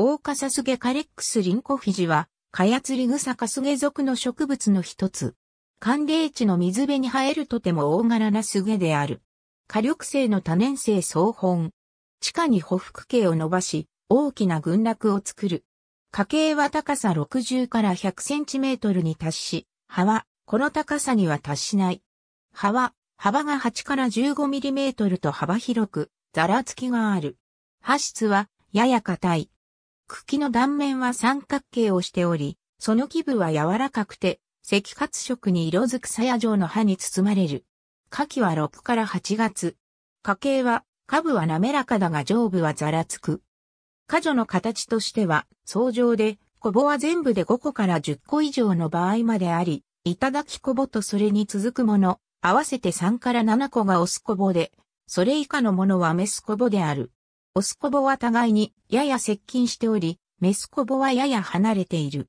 オオカサスゲカレックスリンコフィジは、カヤツリグサカスゲ属の植物の一つ。寒冷地の水辺に生えるとても大柄なスゲである。火力性の多年生総本。地下に匍匐形を伸ばし、大きな群落を作る。家系は高さ60から100センチメートルに達し、葉は、この高さには達しない。葉は、幅が8から15ミリメートルと幅広く、ざらつきがある。葉質は、やや硬い。茎の断面は三角形をしており、その基部は柔らかくて、赤褐色に色づく鞘状の葉に包まれる。夏季は6から8月。花茎は、下部は滑らかだが上部はざらつく。花女の形としては、相状で、コボは全部で5個から10個以上の場合まであり、いただきコボとそれに続くもの、合わせて3から7個がオスコボで、それ以下のものはメスコボである。オスコボは互いにやや接近しており、メスコボはやや離れている。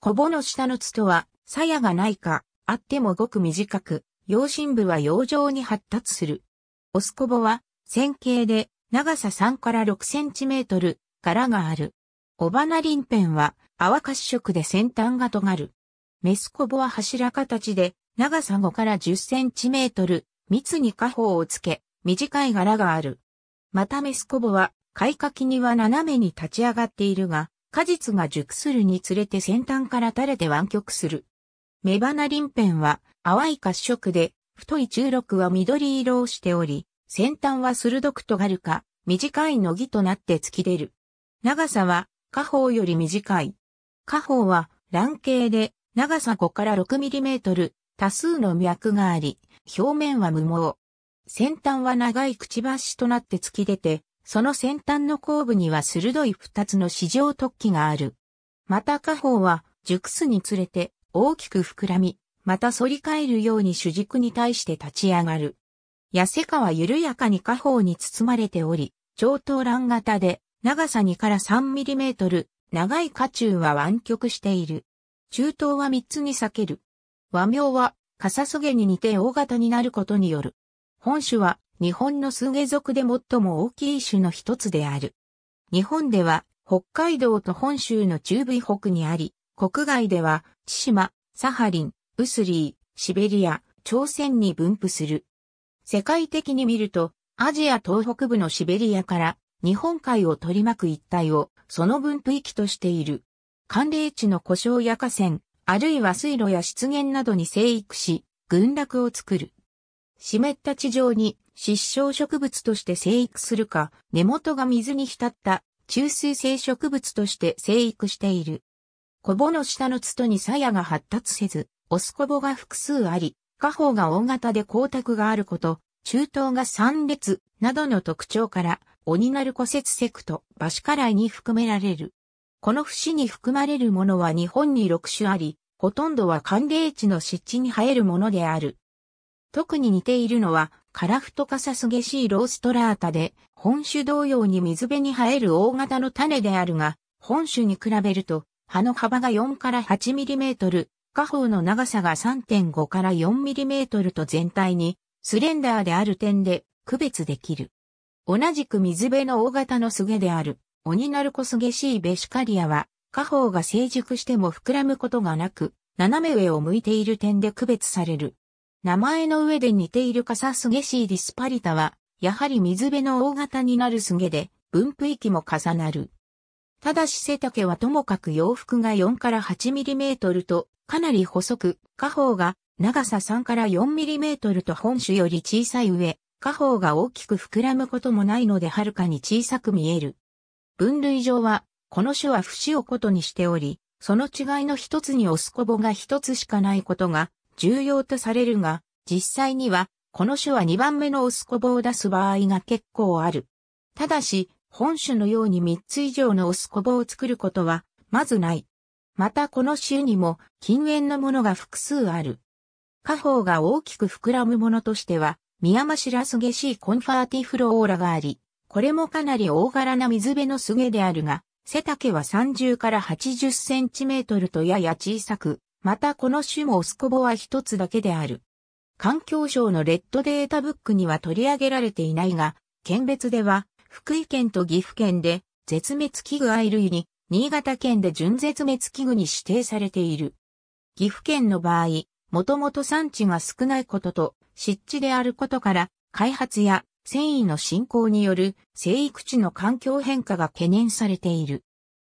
コボの下のツとは、鞘がないか、あってもごく短く、養心部は養生に発達する。オスコボは、線形で、長さ3から6センチメートル、柄がある。オバナリンペンは、泡褐色で先端が尖る。メスコボは柱形で、長さ5から10センチメートル、密に下方をつけ、短い柄がある。またメスコボは、開花期には斜めに立ち上がっているが、果実が熟するにつれて先端から垂れて湾曲する。目花鱗片は淡い褐色で、太い中六は緑色をしており、先端は鋭く尖るか、短いのぎとなって突き出る。長さは、下方より短い。下方は、卵形で、長さ5から6ミリメートル、多数の脈があり、表面は無毛。先端は長いくちばしとなって突き出て、その先端の後部には鋭い二つの四条突起がある。また下方は熟すにつれて大きく膨らみ、また反り返るように主軸に対して立ち上がる。痩せかは緩やかに下方に包まれており、超等乱型で長さ2から 3mm、長い下中は湾曲している。中東は3つに裂ける。和名は、カサスゲに似て大型になることによる。本種は、日本のスゲ族で最も大きい種の一つである。日本では北海道と本州の中部以北にあり、国外では千島、サハリン、ウスリー、シベリア、朝鮮に分布する。世界的に見ると、アジア東北部のシベリアから日本海を取り巻く一帯をその分布域としている。寒冷地の故障や河川、あるいは水路や湿原などに生育し、群落を作る。湿った地上に失笑植物として生育するか、根元が水に浸った中水性植物として生育している。コボの下のトに鞘が発達せず、オスコボが複数あり、下方が大型で光沢があること、中東が三列などの特徴から、オニナルコツセクト、バシカライに含められる。この節に含まれるものは日本に6種あり、ほとんどは寒冷地の湿地に生えるものである。特に似ているのは、カラフトカサスゲシーローストラータで、本種同様に水辺に生える大型の種であるが、本種に比べると、葉の幅が4から8ミリメートル、花方の長さが3.5から4ミリメートルと全体に、スレンダーである点で区別できる。同じく水辺の大型のスゲである、オニナルコスゲシーベシカリアは、花方が成熟しても膨らむことがなく、斜め上を向いている点で区別される。名前の上で似ているカサスゲシーディスパリタは、やはり水辺の大型になるスゲで、分布域も重なる。ただし背丈はともかく洋服が4から8ミリメートルと、かなり細く、下方が長さ3から4ミリメートルと本種より小さい上、下方が大きく膨らむこともないのではるかに小さく見える。分類上は、この種は節をことにしており、その違いの一つにオスコボが一つしかないことが重要とされるが、実際には、この種は2番目のオスコボを出す場合が結構ある。ただし、本種のように3つ以上のオスコボを作ることは、まずない。またこの種にも禁煙のものが複数ある。下宝が大きく膨らむものとしては、ミヤマシラスゲシーコンファーティフローラがあり、これもかなり大柄な水辺のすげであるが、背丈は30から80センチメートルとやや小さく、またこの種もオスコボは一つだけである。環境省のレッドデータブックには取り上げられていないが、県別では、福井県と岐阜県で絶滅危惧愛類に、新潟県で準絶滅危惧に指定されている。岐阜県の場合、もともと産地が少ないことと、湿地であることから、開発や繊維の進行による生育地の環境変化が懸念されている。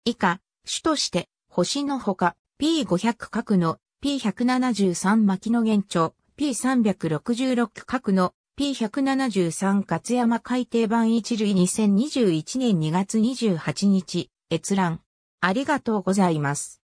以下、種として、星のほか、P500 角の P173 牧野現著 P366 角の P173 勝山海底版一類2021年2月28日閲覧ありがとうございます。